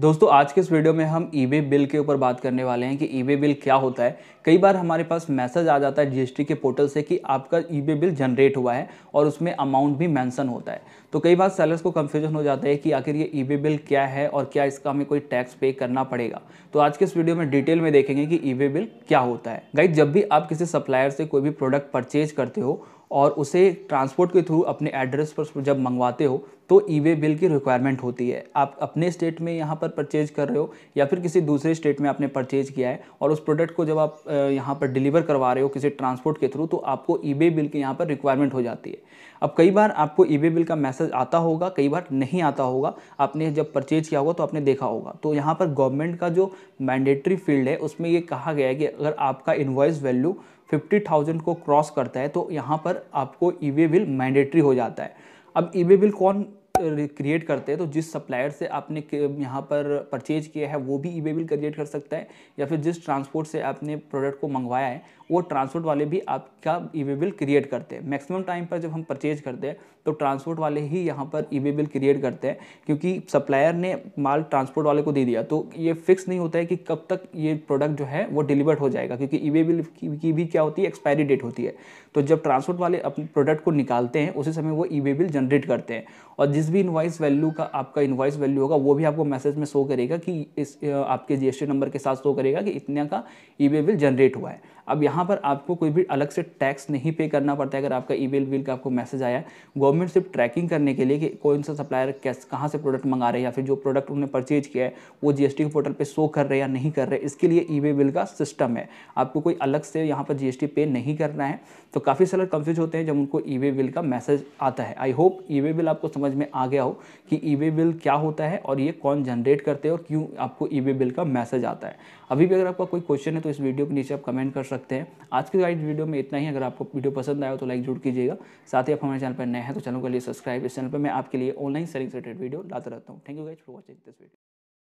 दोस्तों आज के इस वीडियो में हम ई बिल के ऊपर बात करने वाले हैं कि ई बिल क्या होता है कई बार हमारे पास मैसेज आ जाता है जीएसटी के पोर्टल से कि आपका ई बिल जनरेट हुआ है और उसमें अमाउंट भी मेंशन होता है तो कई बार सेलर्स को कंफ्यूजन हो जाता है कि आखिर ये ई बिल क्या है और क्या इसका हमें कोई टैक्स पे करना पड़ेगा तो आज के इस वीडियो में डिटेल में देखेंगे कि ई बिल क्या होता है गाइड जब भी आप किसी सप्लायर से कोई भी प्रोडक्ट परचेज करते हो और उसे ट्रांसपोर्ट के थ्रू अपने एड्रेस पर जब मंगवाते हो तो ई वे बिल की रिक्वायरमेंट होती है आप अपने स्टेट में यहाँ पर परचेज कर रहे हो या फिर किसी दूसरे स्टेट में आपने परचेज किया है और उस प्रोडक्ट को जब आप यहाँ पर डिलीवर करवा रहे हो किसी ट्रांसपोर्ट के थ्रू तो आपको ई वे बिल की यहाँ पर रिक्वायरमेंट हो जाती है अब कई बार आपको ई वे बिल का मैसेज आता होगा कई बार नहीं आता होगा आपने जब परचेज किया होगा तो आपने देखा होगा तो यहाँ पर गवर्नमेंट का जो मैंडेटरी फील्ड है उसमें ये कहा गया है कि अगर आपका इन्वॉइस वैल्यू 50,000 को क्रॉस करता है तो यहाँ पर आपको ई वे बिल मैंडेटरी हो जाता है अब ई वे बिल कौन क्रिएट करते हैं तो जिस सप्लायर से आपने यहाँ पर परचेज किया है वो भी ई वे बिल क्रिएट कर सकता है या फिर जिस ट्रांसपोर्ट से आपने प्रोडक्ट को मंगवाया है वो ट्रांसपोर्ट वाले भी आपका ई वे बिल क्रिएट करते हैं मैक्सिमम टाइम पर जब हम परचेज करते हैं तो ट्रांसपोर्ट वाले ही यहाँ पर ई वे बिल क्रिएट करते हैं क्योंकि सप्लायर ने माल ट्रांसपोर्ट वाले को दे दिया तो ये फिक्स नहीं होता है कि कब तक ये प्रोडक्ट जो है वो डिलीवर्ड हो जाएगा क्योंकि ई वे बिल की भी क्या होती है एक्सपायरी डेट होती है तो जब ट्रांसपोर्ट वाले अपने प्रोडक्ट को निकालते हैं उसी समय वो ई वे बिल जनरेट करते हैं और जिस भी इन्वाइस वैल्यू का आपका इन्वाइस वैल्यू होगा वो भी आपको मैसेज में शो करेगा कि इस आपके टी नंबर के साथ शो करेगा कि इतने का ई वे बिल जनरेट हुआ है अब यहाँ यहाँ पर आपको कोई भी अलग से टैक्स नहीं पे करना पड़ता है अगर आपका ई बिल बिल का आपको मैसेज आया गवर्नमेंट सिर्फ ट्रैकिंग करने के लिए कि कौन सा सप्लायर कैसे कहाँ से प्रोडक्ट मंगा रहे हैं या फिर जो प्रोडक्ट उन्होंने परचेज किया है वो जीएसटी के पोर्टल पर शो कर रहे या नहीं कर रहे इसके लिए ई बिल का सिस्टम है आपको कोई अलग से यहाँ पर जी पे नहीं करना है तो काफ़ी सारे कन्फ्यूज होते हैं जब उनको ई बिल का मैसेज आता है आई होप ई बिल आपको समझ में आ गया हो कि ई बिल क्या होता है और ये कौन जनरेट करते हैं और क्यों आपको ई बिल का मैसेज आता है अभी भी अगर आपका कोई क्वेश्चन है तो इस वीडियो के नीचे आप कमेंट कर सकते हैं आज के गाइड वीडियो में इतना ही अगर आपको वीडियो पसंद आया तो लाइक जरूर कीजिएगा साथ ही आप हमारे चैनल पर नए हैं तो चैनल के लिए सब्सक्राइब इस चैनल पर मैं आपके लिए ऑनलाइन सेलिंग रिलेटेड वीडियो लाता रहता हूँ thank you guys for watching this video